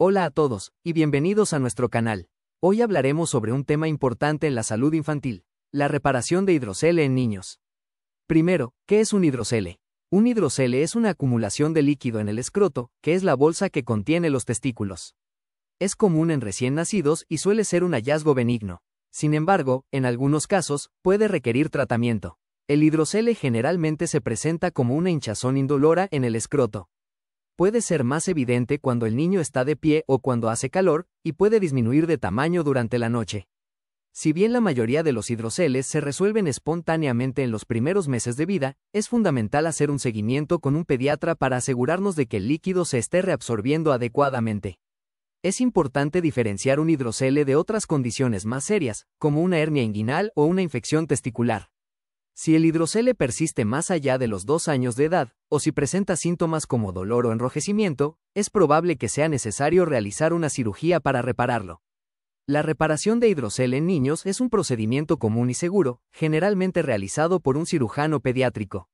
Hola a todos, y bienvenidos a nuestro canal. Hoy hablaremos sobre un tema importante en la salud infantil, la reparación de hidrocele en niños. Primero, ¿qué es un hidrocele? Un hidrocele es una acumulación de líquido en el escroto, que es la bolsa que contiene los testículos. Es común en recién nacidos y suele ser un hallazgo benigno. Sin embargo, en algunos casos, puede requerir tratamiento. El hidrocele generalmente se presenta como una hinchazón indolora en el escroto, puede ser más evidente cuando el niño está de pie o cuando hace calor, y puede disminuir de tamaño durante la noche. Si bien la mayoría de los hidroceles se resuelven espontáneamente en los primeros meses de vida, es fundamental hacer un seguimiento con un pediatra para asegurarnos de que el líquido se esté reabsorbiendo adecuadamente. Es importante diferenciar un hidrocele de otras condiciones más serias, como una hernia inguinal o una infección testicular. Si el hidrocele persiste más allá de los dos años de edad, o si presenta síntomas como dolor o enrojecimiento, es probable que sea necesario realizar una cirugía para repararlo. La reparación de hidrocele en niños es un procedimiento común y seguro, generalmente realizado por un cirujano pediátrico.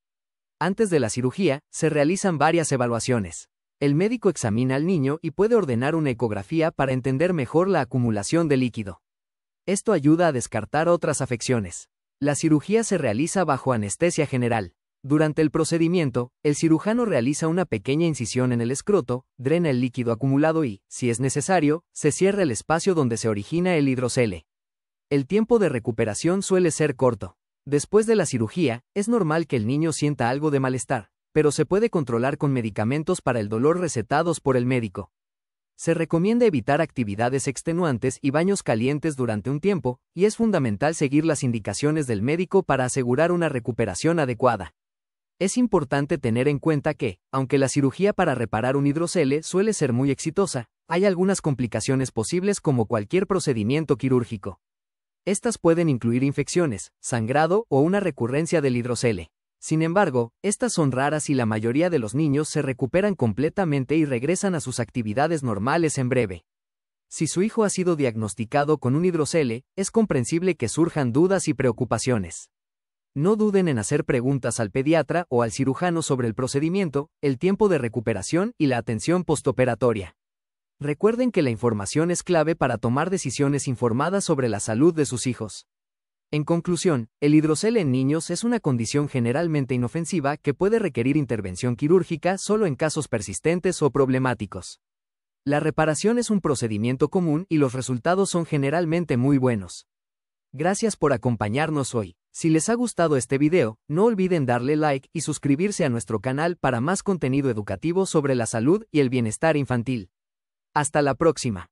Antes de la cirugía, se realizan varias evaluaciones. El médico examina al niño y puede ordenar una ecografía para entender mejor la acumulación de líquido. Esto ayuda a descartar otras afecciones. La cirugía se realiza bajo anestesia general. Durante el procedimiento, el cirujano realiza una pequeña incisión en el escroto, drena el líquido acumulado y, si es necesario, se cierra el espacio donde se origina el hidrocele. El tiempo de recuperación suele ser corto. Después de la cirugía, es normal que el niño sienta algo de malestar, pero se puede controlar con medicamentos para el dolor recetados por el médico. Se recomienda evitar actividades extenuantes y baños calientes durante un tiempo, y es fundamental seguir las indicaciones del médico para asegurar una recuperación adecuada. Es importante tener en cuenta que, aunque la cirugía para reparar un hidrocele suele ser muy exitosa, hay algunas complicaciones posibles como cualquier procedimiento quirúrgico. Estas pueden incluir infecciones, sangrado o una recurrencia del hidrocele. Sin embargo, estas son raras y la mayoría de los niños se recuperan completamente y regresan a sus actividades normales en breve. Si su hijo ha sido diagnosticado con un hidrocele, es comprensible que surjan dudas y preocupaciones. No duden en hacer preguntas al pediatra o al cirujano sobre el procedimiento, el tiempo de recuperación y la atención postoperatoria. Recuerden que la información es clave para tomar decisiones informadas sobre la salud de sus hijos. En conclusión, el hidrocel en niños es una condición generalmente inofensiva que puede requerir intervención quirúrgica solo en casos persistentes o problemáticos. La reparación es un procedimiento común y los resultados son generalmente muy buenos. Gracias por acompañarnos hoy. Si les ha gustado este video, no olviden darle like y suscribirse a nuestro canal para más contenido educativo sobre la salud y el bienestar infantil. Hasta la próxima.